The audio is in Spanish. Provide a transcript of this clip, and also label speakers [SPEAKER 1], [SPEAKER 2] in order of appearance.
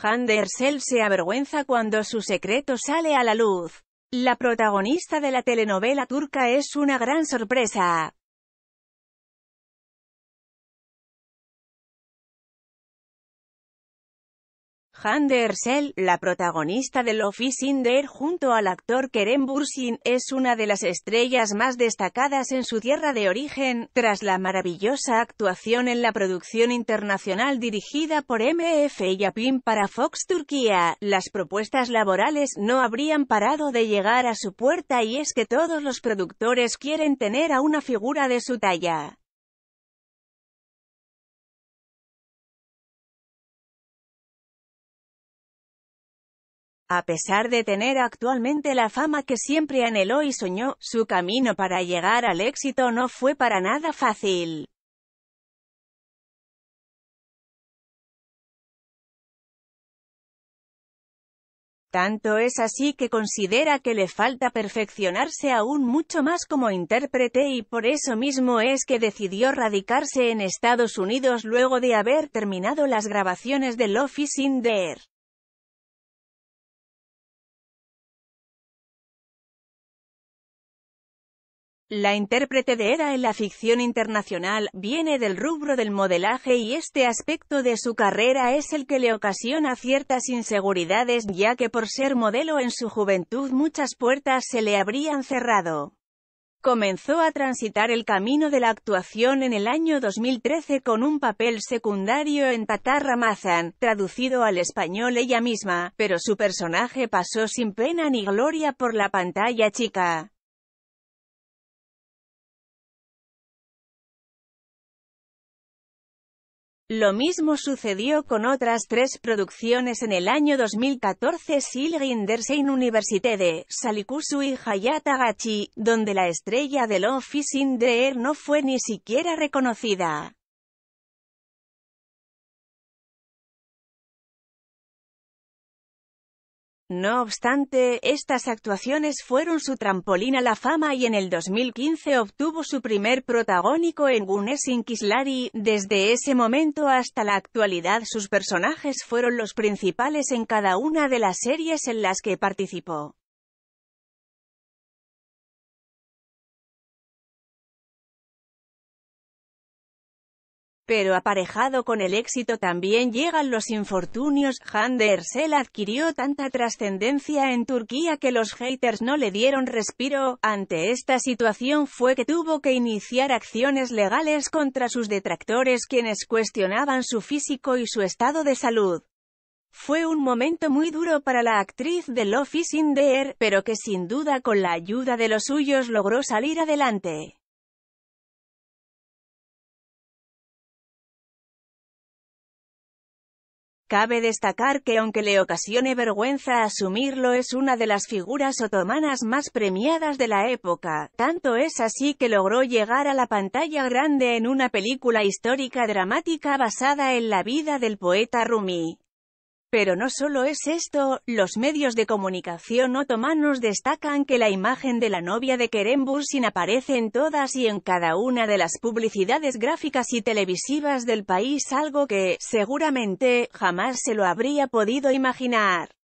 [SPEAKER 1] Handersel se avergüenza cuando su secreto sale a la luz. La protagonista de la telenovela turca
[SPEAKER 2] es una gran sorpresa. Han la
[SPEAKER 1] protagonista de Love is in junto al actor Kerem Bursin, es una de las estrellas más destacadas en su tierra de origen, tras la maravillosa actuación en la producción internacional dirigida por MF Yapim para Fox Turquía, las propuestas laborales no habrían parado de llegar a su puerta y es que todos los productores
[SPEAKER 2] quieren tener a una figura de su talla. A pesar de tener actualmente la fama que siempre anheló y soñó, su camino para llegar al éxito no fue para nada fácil. Tanto es así que considera que le falta perfeccionarse aún mucho más
[SPEAKER 1] como intérprete y por eso mismo es que decidió radicarse en Estados Unidos
[SPEAKER 2] luego de haber terminado las grabaciones de Love is in the La intérprete de Eda en la ficción internacional, viene del rubro del modelaje
[SPEAKER 1] y este aspecto de su carrera es el que le ocasiona ciertas inseguridades ya que por ser modelo en su juventud muchas puertas se le habrían cerrado. Comenzó a transitar el camino de la actuación en el año 2013 con un papel secundario en Tatar Ramazan, traducido al español ella misma, pero su
[SPEAKER 2] personaje pasó sin pena ni gloria por la pantalla chica. Lo mismo sucedió con otras tres producciones en el año 2014
[SPEAKER 1] Sil Universität de Salikusu y Hayatagachi, donde la
[SPEAKER 2] estrella del Office in the no fue ni siquiera reconocida. No obstante, estas actuaciones fueron su trampolín a la fama y en el
[SPEAKER 1] 2015 obtuvo su primer protagónico en Gunesin Kislari. Desde ese momento hasta la actualidad sus personajes fueron los principales en cada una de las
[SPEAKER 2] series en las que participó. Pero aparejado con el éxito también llegan los infortunios, Han adquirió tanta
[SPEAKER 1] trascendencia en Turquía que los haters no le dieron respiro, ante esta situación fue que tuvo que iniciar acciones legales contra sus detractores quienes cuestionaban su físico y su estado de salud. Fue un momento muy duro para la actriz de Love is in the Air, pero que sin duda con la ayuda de los suyos logró
[SPEAKER 2] salir adelante. Cabe destacar que aunque le ocasione vergüenza
[SPEAKER 1] asumirlo es una de las figuras otomanas más premiadas de la época, tanto es así que logró llegar a la pantalla grande en una película histórica dramática basada en la vida del poeta Rumi. Pero no solo es esto, los medios de comunicación otomanos destacan que la imagen de la novia de Kerem Bursin aparece en todas y en cada una de las publicidades gráficas y televisivas del
[SPEAKER 2] país algo que, seguramente, jamás se lo habría podido imaginar.